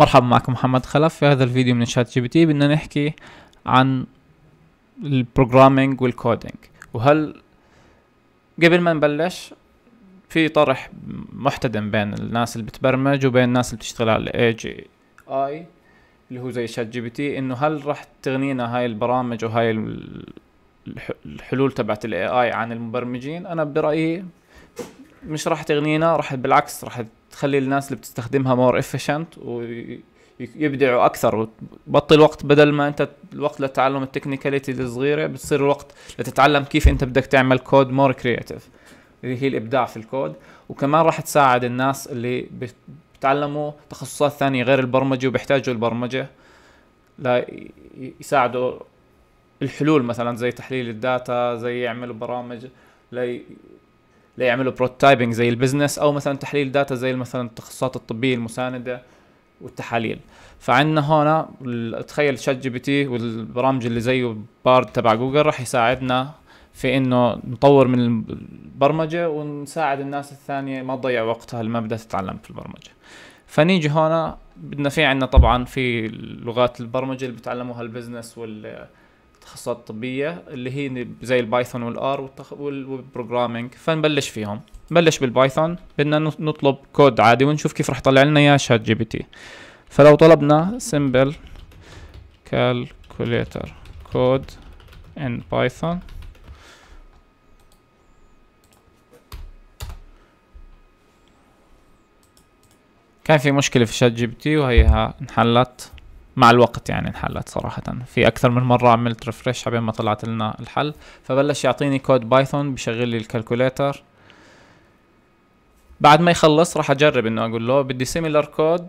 مرحبا معكم محمد خلف في هذا الفيديو من شات جي بي تي بدنا نحكي عن البروجرامينج والكودينج وهل قبل ما نبلش في طرح محتدم بين الناس اللي بتبرمج وبين الناس اللي بتشتغل على الاي جي اي اللي هو زي شات جي بي تي انه هل راح تغنينا هاي البرامج وهاي الحلول تبعت الاي اي عن المبرمجين انا برايي مش راح تغنينا راح بالعكس راح تخلي الناس اللي بتستخدمها مور افيشنت ويبدعوا اكثر وتبطل وقت بدل ما انت الوقت لتعلم التكنيكاليتي الصغيره بتصير الوقت لتتعلم كيف انت بدك تعمل كود مور كرياتيف اللي هي الابداع في الكود وكمان راح تساعد الناس اللي بتعلموا تخصصات ثانيه غير البرمجه وبيحتاجوا البرمجه لا يساعدوا الحلول مثلا زي تحليل الداتا زي يعملوا برامج لي ليعملوا بروتايبنج زي البزنس او مثلا تحليل داتا زي مثلا التخصصات الطبيه المسانده والتحاليل فعندنا هنا تخيل شات جي بي تي والبرامج اللي زيه بارد تبع جوجل راح يساعدنا في انه نطور من البرمجه ونساعد الناس الثانيه ما تضيع وقتها لما بدها تتعلم في البرمجه فنيجي هنا بدنا في عندنا طبعا في لغات البرمجه اللي بتعلموها البزنس وال تخصصات طبيه اللي هي زي البايثون والار والتخ... والبروجرامينج فنبلش فيهم نبلش بالبايثون بدنا نطلب كود عادي ونشوف كيف رح طلع لنا اياه شات جي بي تي فلو طلبنا simple calculator code in بايثون كان في مشكلة في شات جي بي تي وهيها انحلت مع الوقت يعني انحلت صراحة في أكثر من مرة عملت ريفرش عبين ما طلعت لنا الحل فبلش يعطيني كود بايثون بشغل لي الكالكوليتر بعد ما يخلص راح أجرب إنه أقول له بدي سيميلر كود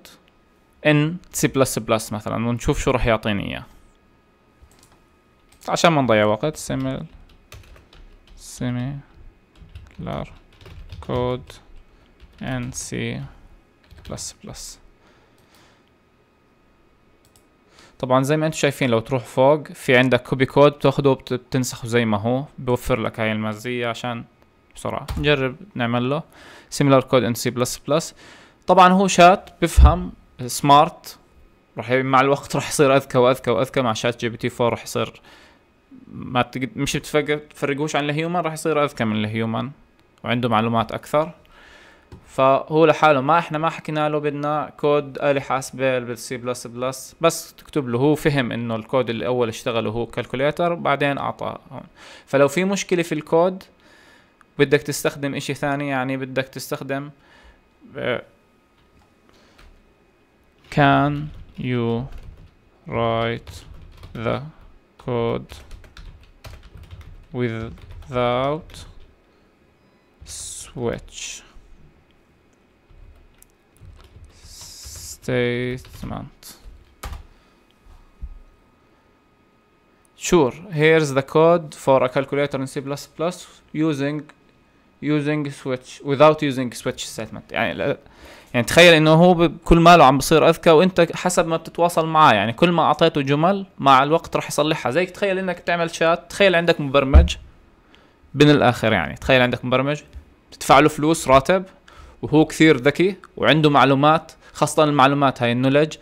إن سي بلس بلس مثلا ونشوف شو راح يعطيني إياه عشان ما نضيع وقت سيميل إن سي بلس بلس طبعا زي ما انتم شايفين لو تروح فوق في عندك كوبي كود بتاخده بتنسخه زي ما هو بوفر لك هاي المزية عشان بسرعة نجرب نعمل له كود ان سي بلس بلس طبعا هو شات بفهم سمارت راح مع الوقت راح يصير اذكى واذكى واذكى مع شات جي بي تي 4 راح يصير ما تقد... مش بتفرقوش عن الهيومن راح يصير اذكى من الهيومن وعنده معلومات اكثر فهو لحاله ما احنا ما حكينا له بدنا كود آلي حاسبة بالسي بلس بلس بس تكتب له هو فهم انه الكود اللي اول اشتغله هو كالكوليتر بعدين اعطاه هون فلو في مشكلة في الكود بدك تستخدم اشي ثاني يعني بدك تستخدم آه، can you write the code without switch statement sure here's the code for a calculator in C++ using using switch without using switch statement يعني يعني تخيل انه هو كل ماله عم بصير اذكى وانت حسب ما بتتواصل معاه يعني كل ما اعطيته جمل مع الوقت راح يصلحها زي تخيل انك تعمل شات تخيل عندك مبرمج من الاخر يعني تخيل عندك مبرمج تدفع له فلوس راتب وهو كثير ذكي وعنده معلومات خاصه المعلومات هاي النولج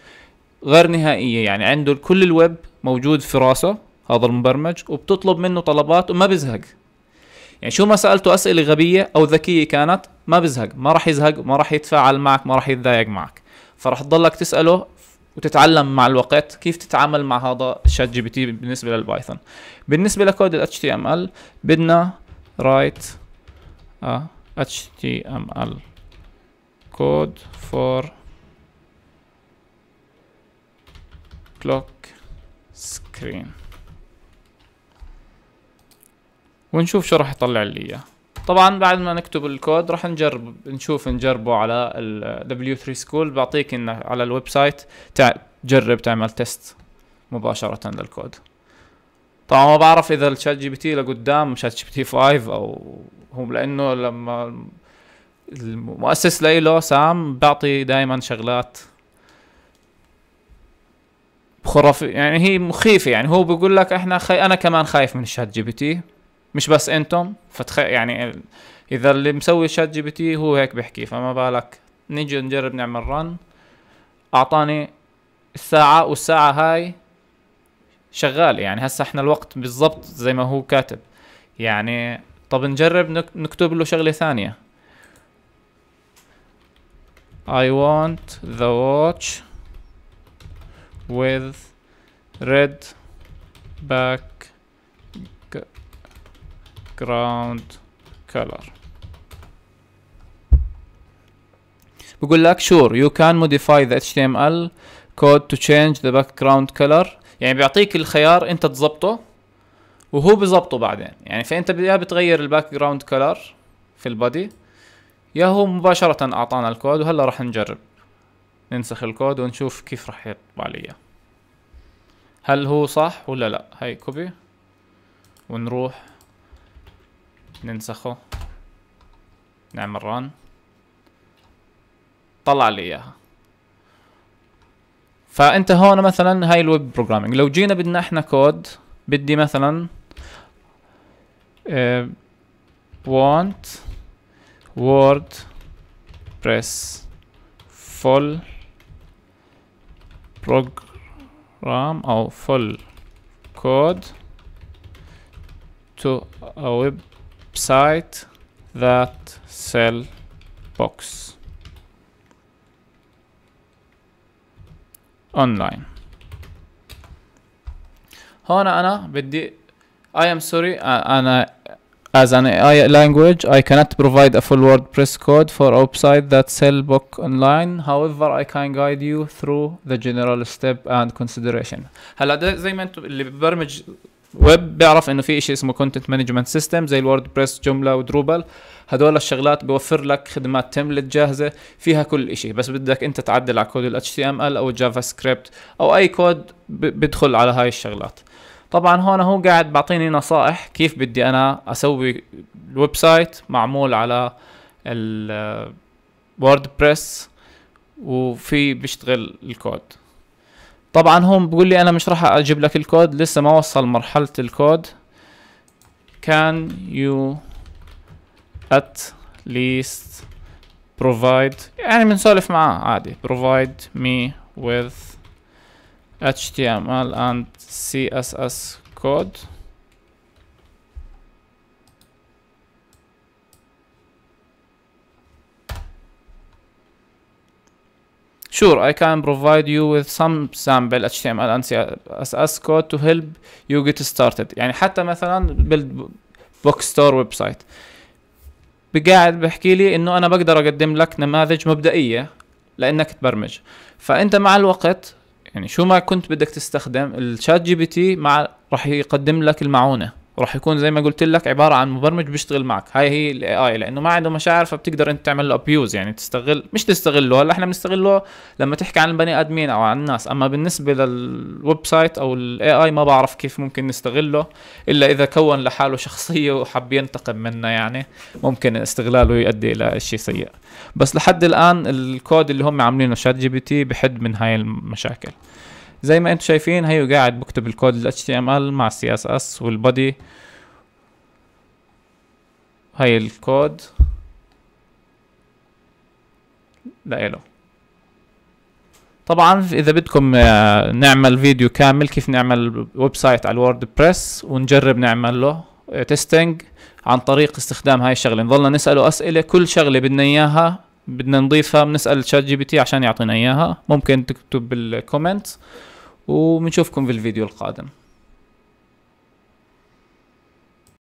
غير نهائيه يعني عنده كل الويب موجود في راسه هذا المبرمج وبتطلب منه طلبات وما بزهق يعني شو ما سالته اسئله غبيه او ذكيه كانت ما بزهق ما راح يزهق ما راح يتفاعل معك ما راح يتضايق معك فراح تضلك تساله وتتعلم مع الوقت كيف تتعامل مع هذا الشات جي بي تي بالنسبه للبايثون بالنسبه لكود الاتش تي ام ال بدنا رايت اتش تي ام ال كود فور كلوك سكرين ونشوف شو راح يطلع لي اياه طبعا بعد ما نكتب الكود راح نجرب نشوف نجربه على ال W3 School بعطيك انه على الويب سايت تجرب تعمل تيست مباشرة للكود طبعا ما بعرف اذا الشات جي بي تي لقدام شات جي بي تي 5 او هو لانه لما المؤسس له سام بعطي دائما شغلات خرافي يعني هي مخيفه يعني هو بيقول لك احنا خي... انا كمان خايف من الشات جي بي تي مش بس انتم فتخ يعني ال... اذا اللي مسوي الشات جي بي تي هو هيك بيحكي فما بالك نيجي نجرب نعمل رن اعطاني الساعه والساعه هاي شغال يعني هسه احنا الوقت بالضبط زي ما هو كاتب يعني طب نجرب نكتب له شغله ثانيه I want the watch with red back ground color بقول لك sure you can modify the HTML code to change the background color يعني بيعطيك الخيار انت تظبطه وهو بظبطه بعدين يعني فانت يا بتغير الباك جراوند كلر في البادي يا هو مباشرة اعطانا الكود وهلا راح نجرب ننسخ الكود ونشوف كيف راح يطبع لي اياه هل هو صح ولا لا هاي كوبي ونروح ننسخه نعمل ران طلع لي اياها فانت هون مثلا هاي الويب بروجرامينج لو جينا بدنا احنا كود بدي مثلا آه، want word press full program Ram or full code to a website that sell box online هون انا بدي I am sorry انا As an AI language, I cannot provide a full WordPress code for website that sell book online. However, I can guide you through the general step and consideration. هلا ده زي ما انتم اللي ببرمج ويب بيعرف انه في شيء اسمه كونتنت مانجمنت سيستم زي الوردبريس جمله ودروبل هدول الشغلات بيوفر لك خدمات تملت جاهزه فيها كل شيء بس بدك انت تعدل على كود ال HTML او الجافا سكريبت او اي كود بيدخل على هاي الشغلات طبعا هون هو قاعد بعطيني نصائح كيف بدي انا اسوي الويب سايت معمول على بريس وفي بيشتغل الكود طبعا هون بقول لي انا مش راح اجيب لك الكود لسه ما وصل مرحلة الكود can you at least provide يعني بنسولف معاه عادي provide me with HTML and CSS code. Sure, I can provide you with some sample HTML and CSS code to help you get started. يعني حتى مثلا build book store website. بقاعد بحكي لي انه انا بقدر اقدم لك نماذج مبدئية لانك تبرمج. فانت مع الوقت يعني شو ما كنت بدك تستخدم الشات جي بي تي مع راح يقدم لك المعونه راح يكون زي ما قلت لك عباره عن مبرمج بيشتغل معك هاي هي الاي اي لانه ما عنده مشاعر فبتقدر انت تعمل له ابيوز يعني تستغل مش تستغله هلا احنا بنستغله لما تحكي عن البني ادمين او عن الناس اما بالنسبه للويب سايت او الاي اي ما بعرف كيف ممكن نستغله الا اذا كون لحاله شخصيه وحب ينتقم منا يعني ممكن استغلاله يؤدي الى شيء سيء بس لحد الان الكود اللي هم عاملينه شات جي بي تي بحد من هاي المشاكل زي ما انتم شايفين هيو قاعد بكتب الكود ال HTML مع ال CSS وال والبودي هاي الكود لإله طبعا اذا بدكم آه، نعمل فيديو كامل كيف نعمل ويب سايت على الورد بريس ونجرب نعمل له تيستنج آه، عن طريق استخدام هاي الشغله نضلنا نساله اسئله كل شغله بدنا اياها بدنا نضيفها بنسال شات جي بي تي عشان يعطينا اياها ممكن تكتب بالكومنت وبنشوفكم في الفيديو القادم